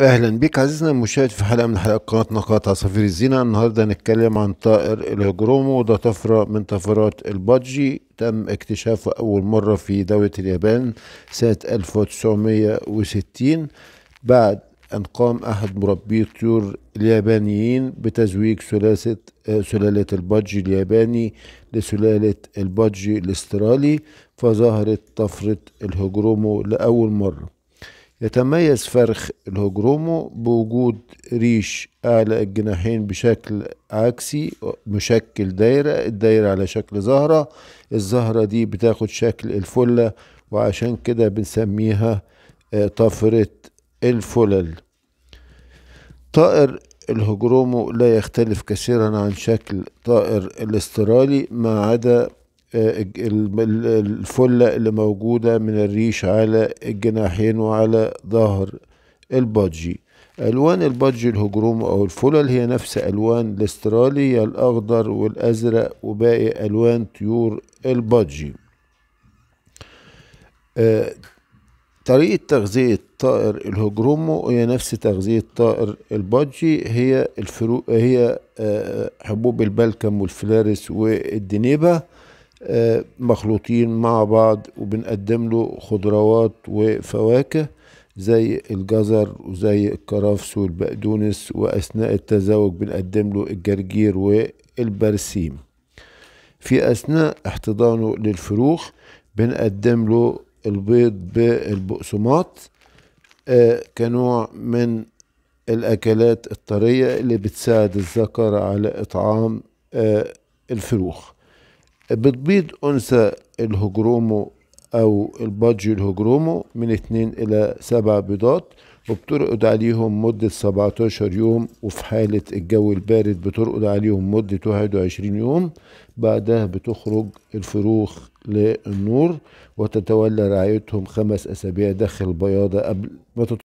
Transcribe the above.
اهلا بك عزيزنا المشاهد في حلقه من حلقات قناه نقاط عصافير الزينه النهارده هنتكلم عن طائر الهجرومو وده طفره من طفرات البادجي تم اكتشافه اول مره في دوله اليابان سنه 1960 بعد ان قام احد مربي الطيور اليابانيين بتزويج ثلاثه سلاله البادجي الياباني لسلاله البادجي الاسترالي فظهرت طفره الهجرومو لاول مره يتميز فرخ الهجرومو بوجود ريش أعلى الجناحين بشكل عكسي مشكل دايرة الدايرة على شكل زهرة الزهرة دي بتاخد شكل الفلة وعشان كده بنسميها آه، طفرة الفلل طائر الهجرومو لا يختلف كثيرا عن شكل طائر الاسترالي ما عدا الفلة اللي موجودة من الريش على الجناحين وعلى ظهر البادجي ألوان البادجي الهجروم أو الفلل هي نفس ألوان الاسترالي الأخضر والأزرق وباقي ألوان طيور البادجي آه، طريقة تغذية طائر الهجرومو هي نفس تغذية طائر البادجي هي الفرو هي آه، حبوب البلكم والفلارس والدنيبة مخلوطين مع بعض وبنقدم له خضروات وفواكه زي الجزر وزي الكرفس والبقدونس وأثناء التزاوج بنقدم له الجرجير والبرسيم في أثناء احتضانه للفروخ بنقدم له البيض بالبقسماط آه، كنوع من الأكلات الطرية اللي بتساعد الذكر على إطعام آه، الفروخ بتبيض أنثى الهجرومو أو البادجي الهجرومو من 2 إلى 7 بيضات وبترقد عليهم مدة 17 يوم وفي حالة الجو البارد بترقد عليهم مدة 21 يوم بعدها بتخرج الفروخ للنور وتتولى رعايتهم خمس أسابيع داخل البياضة قبل ما